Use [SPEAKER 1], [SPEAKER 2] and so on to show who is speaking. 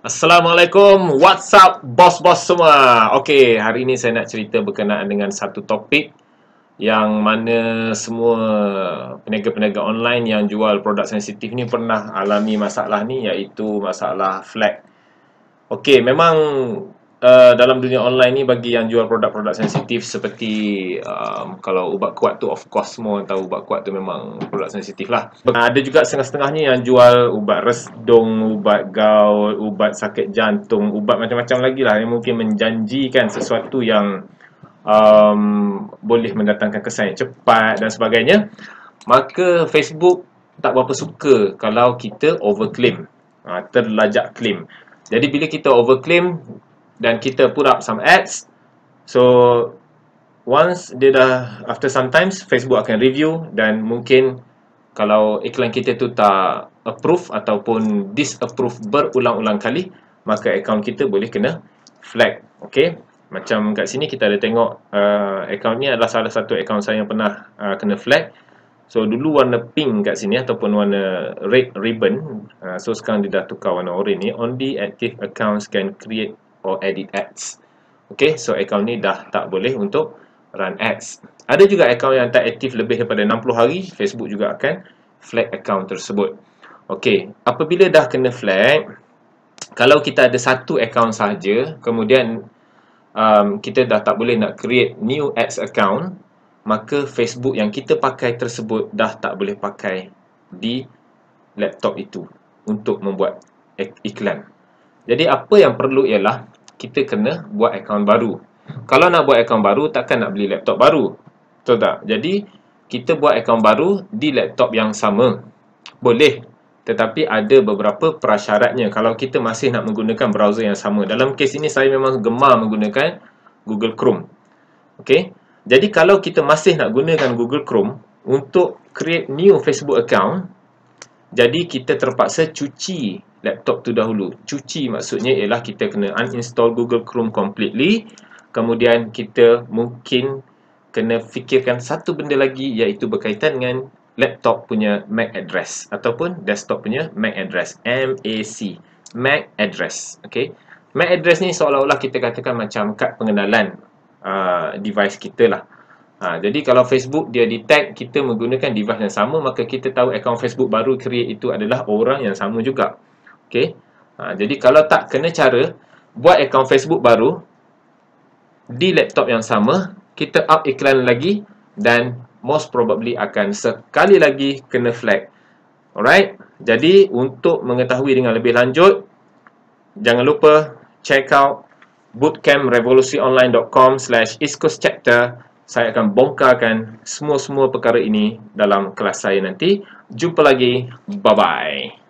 [SPEAKER 1] Assalamualaikum, what's up bos-bos semua Okay, hari ini saya nak cerita berkenaan dengan satu topik Yang mana semua peniaga-peniaga online yang jual produk sensitif ni pernah alami masalah ni Iaitu masalah flag Okay, memang uh, dalam dunia online ni bagi yang jual produk-produk sensitif seperti um, kalau ubat kuat tu of course semua orang tahu ubat kuat tu memang produk sensitif lah. Uh, ada juga setengah-setengahnya yang jual ubat resdung, ubat gaul, ubat sakit jantung, ubat macam-macam lagi lah yang mungkin menjanjikan sesuatu yang um, boleh mendatangkan kesan yang cepat dan sebagainya. Maka Facebook tak berapa suka kalau kita overclaim, uh, terlajak claim. Jadi bila kita overclaim, dan kita put up some ads so once dia dah after sometimes Facebook akan review dan mungkin kalau iklan kita tu tak approve ataupun disapprove berulang-ulang kali maka account kita boleh kena flag Okay? macam kat sini kita ada tengok uh, account ni adalah salah satu account saya yang pernah uh, kena flag so dulu warna pink kat sini ataupun warna red ribbon uh, so sekarang dia dah tukar warna orange ni only active accounts can create or edit ads. Okay, so account ni dah tak boleh untuk run ads. Ada juga account yang tak aktif lebih daripada 60 hari, Facebook juga akan flag account tersebut. Okay, apabila dah kena flag, kalau kita ada satu account saja, kemudian um, kita dah tak boleh nak create new ads account, maka Facebook yang kita pakai tersebut dah tak boleh pakai di laptop itu untuk membuat iklan. Jadi apa yang perlu ialah kita kena buat akaun baru. Kalau nak buat akaun baru takkan nak beli laptop baru. Betul tak? Jadi kita buat akaun baru di laptop yang sama. Boleh. Tetapi ada beberapa prasyaratnya kalau kita masih nak menggunakan browser yang sama. Dalam kes ini saya memang gemar menggunakan Google Chrome. Okey. Jadi kalau kita masih nak gunakan Google Chrome untuk create new Facebook account, jadi kita terpaksa cuci laptop tu dahulu. Cuci maksudnya ialah kita kena uninstall Google Chrome completely. Kemudian kita mungkin kena fikirkan satu benda lagi iaitu berkaitan dengan laptop punya MAC address ataupun desktop punya MAC address. MAC, MAC address. Okay. MAC address ni seolah-olah kita katakan macam kad pengenalan uh, device kita lah. Ha, jadi kalau Facebook dia detect kita menggunakan device yang sama, maka kita tahu akaun Facebook baru create itu adalah orang yang sama juga. Okay. Ha, jadi kalau tak kena cara, buat akaun Facebook baru di laptop yang sama, kita up iklan lagi dan most probably akan sekali lagi kena flag. Alright. Jadi untuk mengetahui dengan lebih lanjut, jangan lupa check out bootcamprevolusionline.com slash iskoschapter.com saya akan bongkarkan semua-semua perkara ini dalam kelas saya nanti. Jumpa lagi. Bye-bye.